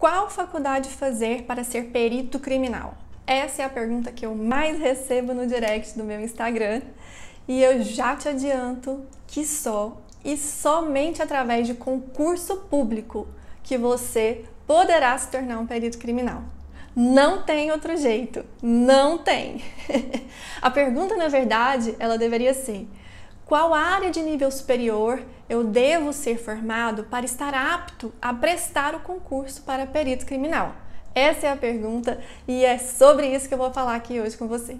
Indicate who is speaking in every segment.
Speaker 1: Qual faculdade fazer para ser perito criminal? Essa é a pergunta que eu mais recebo no direct do meu Instagram e eu já te adianto que só e somente através de concurso público que você poderá se tornar um perito criminal. Não tem outro jeito, não tem. a pergunta, na verdade, ela deveria ser: qual área de nível superior eu devo ser formado para estar apto a prestar o concurso para perito criminal? Essa é a pergunta e é sobre isso que eu vou falar aqui hoje com vocês.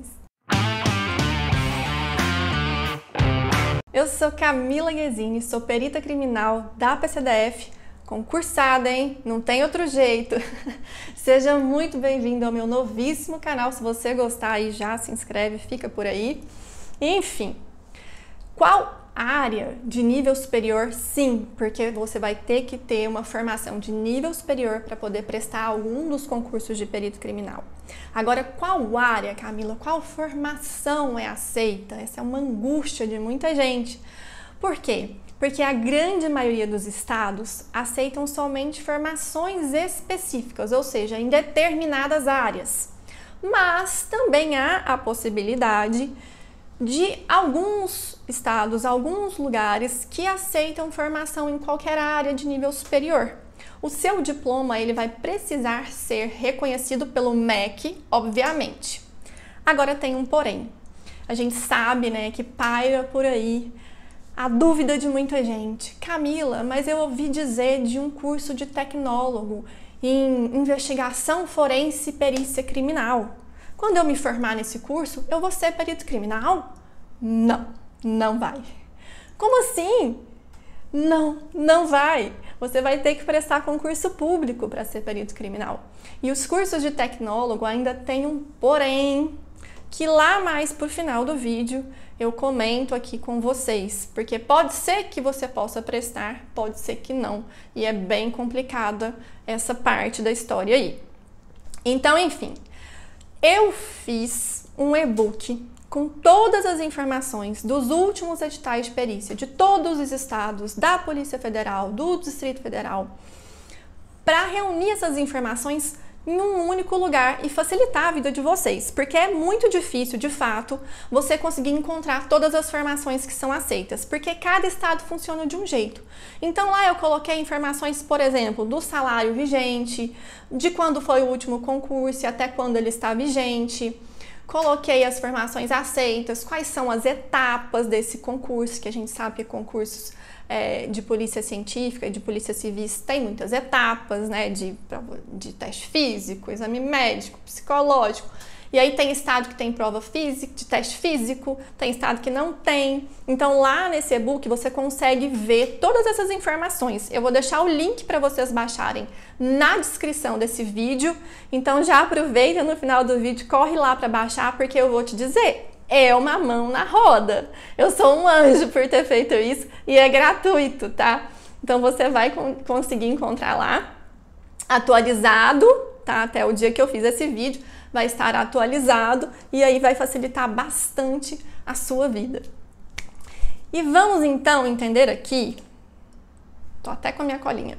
Speaker 1: Eu sou Camila Guezini, sou perita criminal da PCDF, concursada, hein? Não tem outro jeito. Seja muito bem-vindo ao meu novíssimo canal. Se você gostar aí, já se inscreve, fica por aí. Enfim, qual área de nível superior? Sim, porque você vai ter que ter uma formação de nível superior para poder prestar algum dos concursos de perito criminal. Agora, qual área, Camila? Qual formação é aceita? Essa é uma angústia de muita gente. Por quê? Porque a grande maioria dos estados aceitam somente formações específicas, ou seja, em determinadas áreas. Mas também há a possibilidade de alguns Estados, alguns lugares que aceitam formação em qualquer área de nível superior. O seu diploma ele vai precisar ser reconhecido pelo MEC, obviamente. Agora tem um porém. A gente sabe, né, que paira por aí a dúvida de muita gente. Camila, mas eu ouvi dizer de um curso de tecnólogo em investigação forense e perícia criminal. Quando eu me formar nesse curso, eu vou ser perito criminal? Não. Não vai. Como assim? Não, não vai. Você vai ter que prestar concurso público para ser perito criminal. E os cursos de tecnólogo ainda têm um porém, que lá mais pro final do vídeo eu comento aqui com vocês, porque pode ser que você possa prestar, pode ser que não, e é bem complicada essa parte da história aí. Então, enfim, eu fiz um e-book com todas as informações dos últimos editais de perícia de todos os estados, da Polícia Federal, do Distrito Federal, para reunir essas informações em um único lugar e facilitar a vida de vocês, porque é muito difícil, de fato, você conseguir encontrar todas as formações que são aceitas, porque cada estado funciona de um jeito. Então lá eu coloquei informações, por exemplo, do salário vigente, de quando foi o último concurso e até quando ele está vigente, coloquei as formações aceitas, quais são as etapas desse concurso, que a gente sabe que concursos é, de polícia científica e de polícia civis tem muitas etapas, né? De, de teste físico, exame médico, psicológico. E aí tem estado que tem prova física, de teste físico, tem estado que não tem. Então lá nesse e-book você consegue ver todas essas informações. Eu vou deixar o link para vocês baixarem na descrição desse vídeo. Então já aproveita no final do vídeo, corre lá para baixar porque eu vou te dizer é uma mão na roda. Eu sou um anjo por ter feito isso e é gratuito, tá? Então você vai conseguir encontrar lá atualizado, tá? Até o dia que eu fiz esse vídeo, vai estar atualizado e aí vai facilitar bastante a sua vida. E vamos então entender aqui. Tô até com a minha colinha.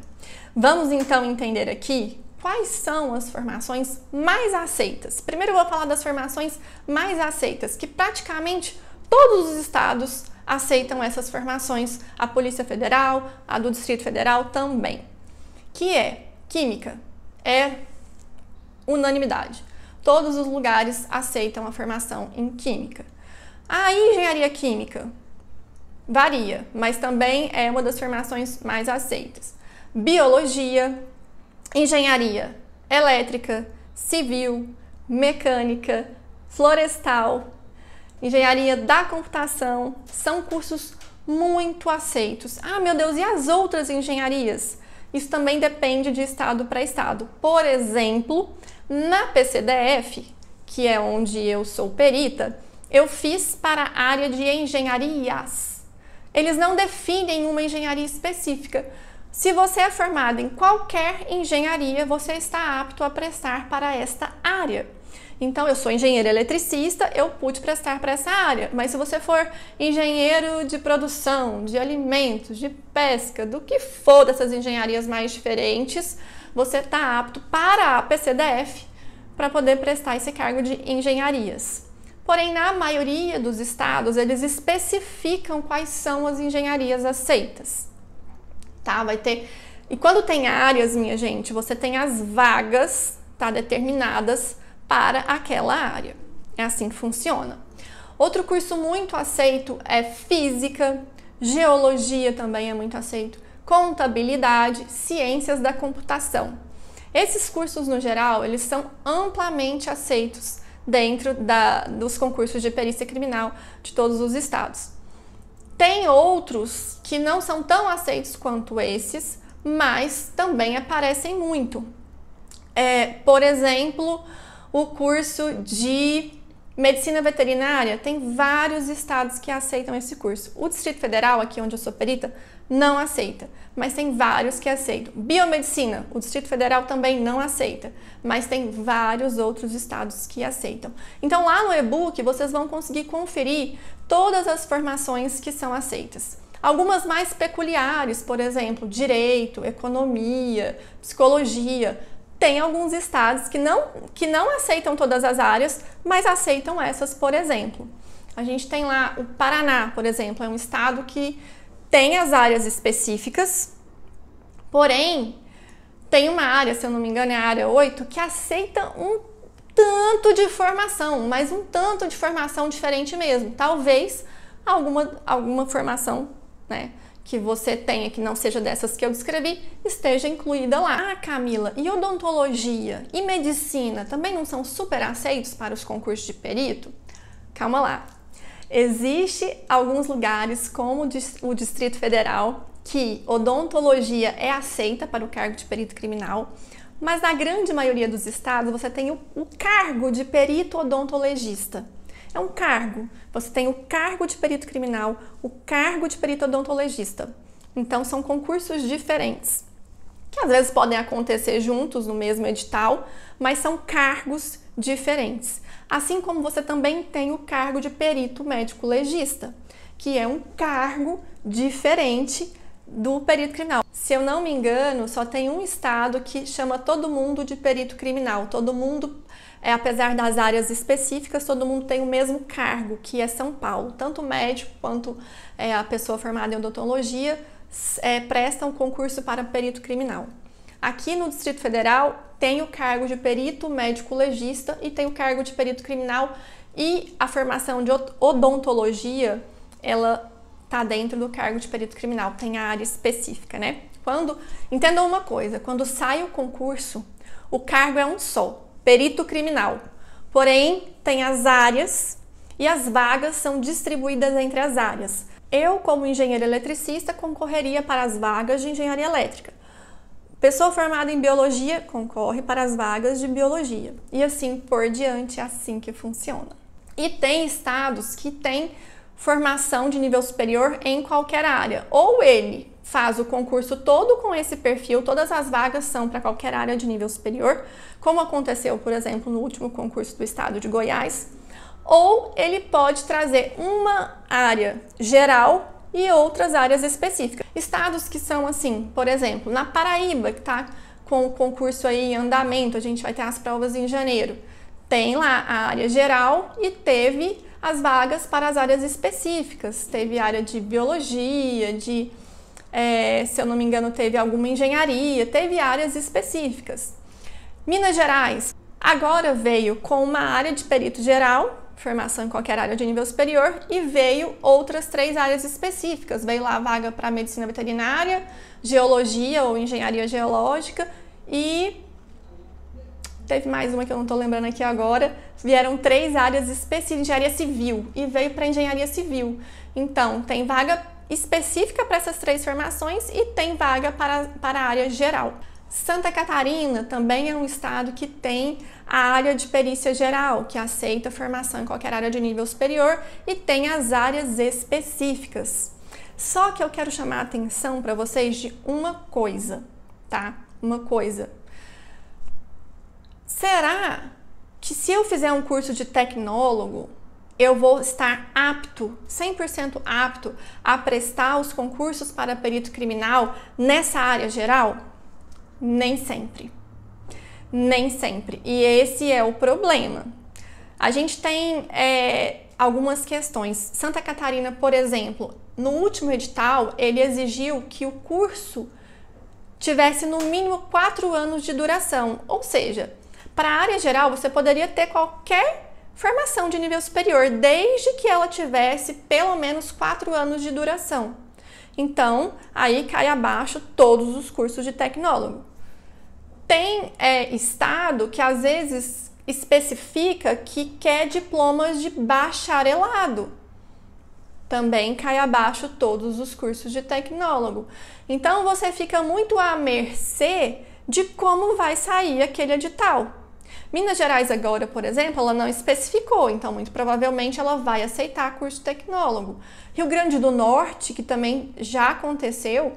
Speaker 1: Vamos então entender aqui quais são as formações mais aceitas. Primeiro eu vou falar das formações mais aceitas, que praticamente todos os estados aceitam essas formações, a Polícia Federal, a do Distrito Federal também. Que é química, é unanimidade todos os lugares aceitam a formação em química. A engenharia química varia, mas também é uma das formações mais aceitas. Biologia, engenharia elétrica, civil, mecânica, florestal, engenharia da computação são cursos muito aceitos. Ah, meu Deus, e as outras engenharias? Isso também depende de estado para estado. Por exemplo, na PCDF, que é onde eu sou perita, eu fiz para a área de engenharias. Eles não definem uma engenharia específica. Se você é formado em qualquer engenharia, você está apto a prestar para esta área. Então, eu sou engenheiro eletricista, eu pude prestar para essa área. Mas se você for engenheiro de produção, de alimentos, de pesca, do que for dessas engenharias mais diferentes, você está apto para a PCDF para poder prestar esse cargo de engenharias. Porém, na maioria dos estados, eles especificam quais são as engenharias aceitas. Tá? Vai ter. E quando tem áreas, minha gente, você tem as vagas tá, determinadas para aquela área. É assim que funciona. Outro curso muito aceito é física, geologia também é muito aceito, contabilidade, ciências da computação. Esses cursos, no geral, eles são amplamente aceitos dentro da, dos concursos de perícia criminal de todos os estados. Tem outros que não são tão aceitos quanto esses, mas também aparecem muito. É, por exemplo, o curso de Medicina veterinária tem vários estados que aceitam esse curso. O Distrito Federal, aqui onde eu sou perita, não aceita, mas tem vários que aceitam. Biomedicina, o Distrito Federal também não aceita, mas tem vários outros estados que aceitam. Então lá no e-book vocês vão conseguir conferir todas as formações que são aceitas. Algumas mais peculiares, por exemplo, direito, economia, psicologia, tem alguns estados que não, que não aceitam todas as áreas, mas aceitam essas, por exemplo. A gente tem lá o Paraná, por exemplo, é um estado que tem as áreas específicas, porém, tem uma área, se eu não me engano, é a área 8, que aceita um tanto de formação, mas um tanto de formação diferente mesmo. Talvez alguma, alguma formação né, que você tenha, que não seja dessas que eu descrevi, esteja incluída lá. Ah, Camila, e odontologia e medicina também não são super aceitos para os concursos de perito? Calma lá. Existe alguns lugares, como o Distrito Federal, que odontologia é aceita para o cargo de perito criminal, mas na grande maioria dos estados você tem o, o cargo de perito odontologista. É um cargo. Você tem o cargo de perito criminal, o cargo de perito odontologista. Então, são concursos diferentes, que às vezes podem acontecer juntos no mesmo edital, mas são cargos diferentes. Assim como você também tem o cargo de perito médico legista, que é um cargo diferente do perito criminal. Se eu não me engano, só tem um estado que chama todo mundo de perito criminal. Todo mundo, é, apesar das áreas específicas, todo mundo tem o mesmo cargo, que é São Paulo. Tanto o médico quanto é, a pessoa formada em odontologia é, prestam concurso para perito criminal. Aqui no Distrito Federal tem o cargo de perito médico legista e tem o cargo de perito criminal e a formação de odontologia ela está dentro do cargo de perito criminal, tem a área específica, né? Quando, entendam uma coisa, quando sai o concurso, o cargo é um só, perito criminal. Porém, tem as áreas e as vagas são distribuídas entre as áreas. Eu, como engenheiro eletricista, concorreria para as vagas de engenharia elétrica. Pessoa formada em biologia concorre para as vagas de biologia. E assim por diante, é assim que funciona. E tem estados que têm formação de nível superior em qualquer área. Ou ele faz o concurso todo com esse perfil, todas as vagas são para qualquer área de nível superior, como aconteceu, por exemplo, no último concurso do estado de Goiás, ou ele pode trazer uma área geral e outras áreas específicas. Estados que são assim, por exemplo, na Paraíba, que está com o concurso aí em andamento, a gente vai ter as provas em janeiro. Tem lá a área geral e teve as vagas para as áreas específicas. Teve área de biologia, de, é, se eu não me engano, teve alguma engenharia, teve áreas específicas. Minas Gerais agora veio com uma área de perito geral, formação em qualquer área de nível superior, e veio outras três áreas específicas. Veio lá a vaga para medicina veterinária, geologia ou engenharia geológica e teve mais uma que eu não estou lembrando aqui agora, vieram três áreas específicas de área civil e veio para engenharia civil. Então, tem vaga específica para essas três formações e tem vaga para, para a área geral. Santa Catarina também é um estado que tem a área de perícia geral, que aceita formação em qualquer área de nível superior e tem as áreas específicas. Só que eu quero chamar a atenção para vocês de uma coisa, tá? Uma coisa Será que se eu fizer um curso de tecnólogo, eu vou estar apto, 100% apto a prestar os concursos para perito criminal nessa área geral? Nem sempre. Nem sempre. E esse é o problema. A gente tem é, algumas questões. Santa Catarina, por exemplo, no último edital, ele exigiu que o curso tivesse no mínimo quatro anos de duração, ou seja, para a área geral, você poderia ter qualquer formação de nível superior, desde que ela tivesse pelo menos quatro anos de duração. Então, aí cai abaixo todos os cursos de tecnólogo. Tem é, estado que às vezes especifica que quer diplomas de bacharelado. Também cai abaixo todos os cursos de tecnólogo. Então, você fica muito à mercê de como vai sair aquele edital. Minas Gerais agora, por exemplo, ela não especificou, então muito provavelmente ela vai aceitar curso tecnólogo. Rio Grande do Norte, que também já aconteceu,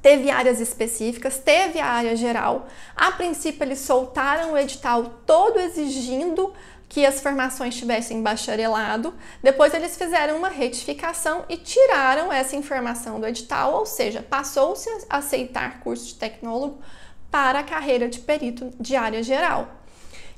Speaker 1: teve áreas específicas, teve a área geral. A princípio eles soltaram o edital todo exigindo que as formações tivessem bacharelado. Depois eles fizeram uma retificação e tiraram essa informação do edital, ou seja, passou-se a aceitar curso de tecnólogo para a carreira de perito de área geral.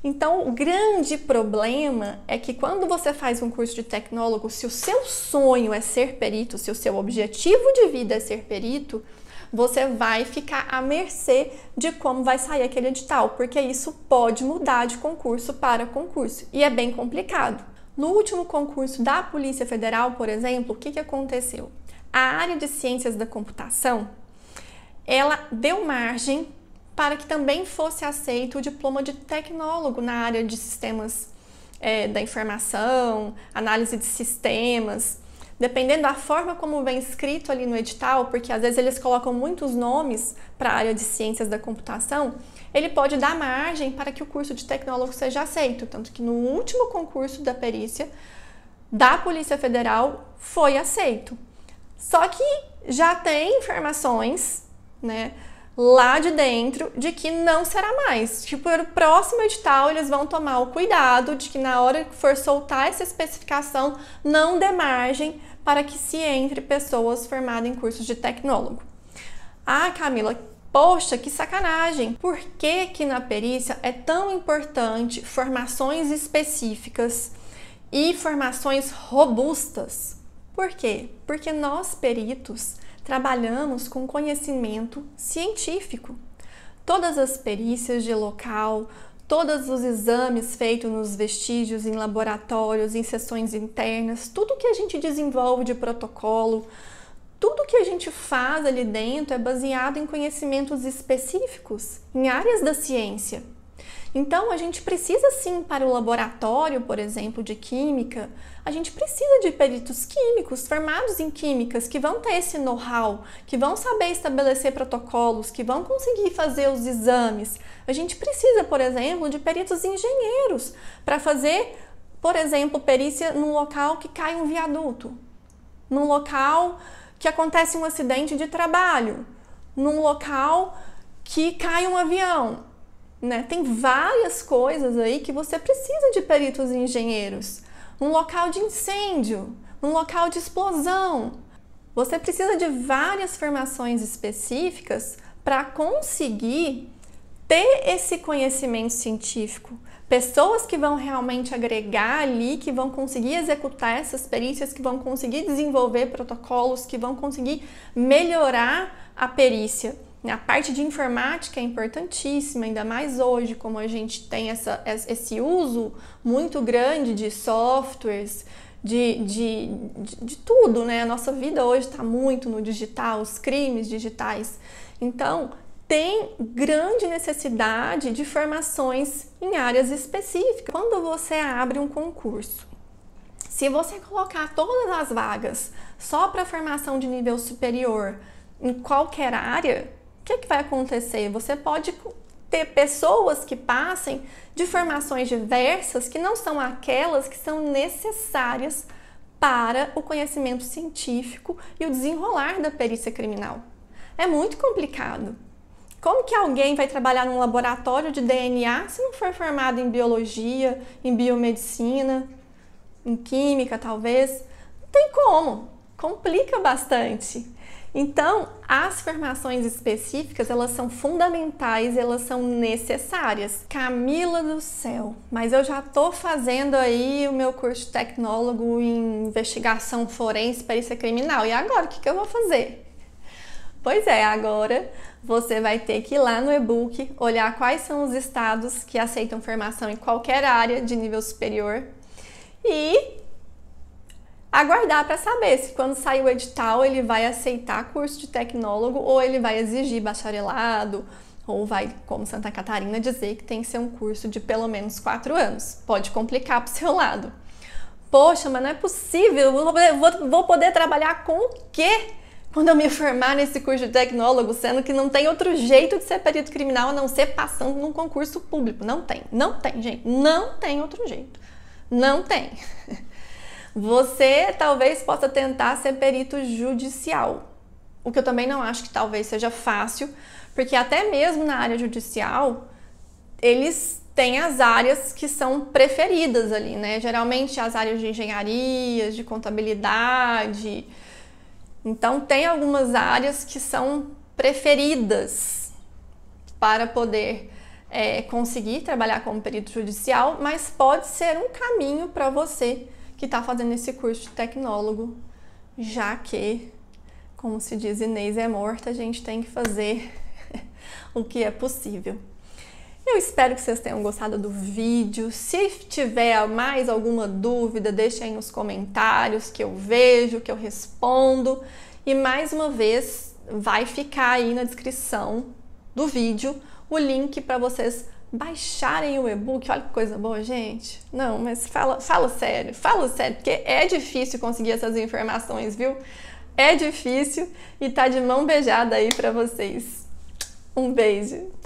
Speaker 1: Então, o grande problema é que quando você faz um curso de tecnólogo, se o seu sonho é ser perito, se o seu objetivo de vida é ser perito, você vai ficar à mercê de como vai sair aquele edital, porque isso pode mudar de concurso para concurso e é bem complicado. No último concurso da Polícia Federal, por exemplo, o que, que aconteceu? A área de ciências da computação ela deu margem para que também fosse aceito o diploma de tecnólogo na área de sistemas é, da informação, análise de sistemas. Dependendo da forma como vem escrito ali no edital, porque às vezes eles colocam muitos nomes para a área de ciências da computação, ele pode dar margem para que o curso de tecnólogo seja aceito. Tanto que no último concurso da perícia da Polícia Federal foi aceito. Só que já tem informações, né, lá de dentro de que não será mais. Tipo, no próximo edital eles vão tomar o cuidado de que na hora que for soltar essa especificação, não dê margem para que se entre pessoas formadas em cursos de tecnólogo. Ah, Camila, Poxa, que sacanagem! Por que, que na perícia é tão importante formações específicas e formações robustas? Por quê? Porque nós peritos trabalhamos com conhecimento científico. Todas as perícias de local, todos os exames feitos nos vestígios, em laboratórios, em sessões internas, tudo que a gente desenvolve de protocolo, tudo que a gente faz ali dentro é baseado em conhecimentos específicos, em áreas da ciência. Então, a gente precisa sim para o laboratório, por exemplo, de química, a gente precisa de peritos químicos formados em químicas que vão ter esse know-how, que vão saber estabelecer protocolos, que vão conseguir fazer os exames. A gente precisa, por exemplo, de peritos engenheiros para fazer, por exemplo, perícia num local que cai um viaduto, num local que acontece um acidente de trabalho, num local que cai um avião. Né? Tem várias coisas aí que você precisa de peritos e engenheiros. um local de incêndio, um local de explosão. Você precisa de várias formações específicas para conseguir ter esse conhecimento científico. Pessoas que vão realmente agregar ali, que vão conseguir executar essas perícias, que vão conseguir desenvolver protocolos, que vão conseguir melhorar a perícia. A parte de informática é importantíssima, ainda mais hoje, como a gente tem essa, esse uso muito grande de softwares, de, de, de, de tudo, né? A nossa vida hoje está muito no digital, os crimes digitais. Então, tem grande necessidade de formações em áreas específicas. Quando você abre um concurso, se você colocar todas as vagas só para formação de nível superior em qualquer área, o que, é que vai acontecer? Você pode ter pessoas que passem de formações diversas que não são aquelas que são necessárias para o conhecimento científico e o desenrolar da perícia criminal. É muito complicado. Como que alguém vai trabalhar num laboratório de DNA se não for formado em biologia, em biomedicina, em química talvez? Não tem como. Complica bastante. Então, as formações específicas, elas são fundamentais, elas são necessárias. Camila do céu, mas eu já tô fazendo aí o meu curso de tecnólogo em investigação forense, perícia criminal. E agora, o que, que eu vou fazer? Pois é, agora você vai ter que ir lá no e-book olhar quais são os estados que aceitam formação em qualquer área de nível superior e aguardar para saber se quando sair o edital ele vai aceitar curso de tecnólogo ou ele vai exigir bacharelado ou vai, como Santa Catarina, dizer que tem que ser um curso de pelo menos quatro anos. Pode complicar para o seu lado. Poxa, mas não é possível, vou, vou, vou poder trabalhar com o quê? Quando eu me formar nesse curso de tecnólogo, sendo que não tem outro jeito de ser perito criminal a não ser passando num concurso público. Não tem, não tem, gente. Não tem outro jeito. Não tem. Você talvez possa tentar ser perito judicial, o que eu também não acho que talvez seja fácil, porque até mesmo na área judicial, eles têm as áreas que são preferidas ali, né? Geralmente as áreas de engenharia, de contabilidade. Então, tem algumas áreas que são preferidas para poder é, conseguir trabalhar como perito judicial, mas pode ser um caminho para você que está fazendo esse curso de tecnólogo, já que, como se diz, Inês é morta, a gente tem que fazer o que é possível. Eu espero que vocês tenham gostado do vídeo. Se tiver mais alguma dúvida, deixe aí nos comentários que eu vejo, que eu respondo. E mais uma vez, vai ficar aí na descrição do vídeo o link para vocês baixarem o e-book. Olha que coisa boa, gente. Não, mas fala, fala sério, fala sério, porque é difícil conseguir essas informações, viu? É difícil e tá de mão beijada aí para vocês. Um beijo.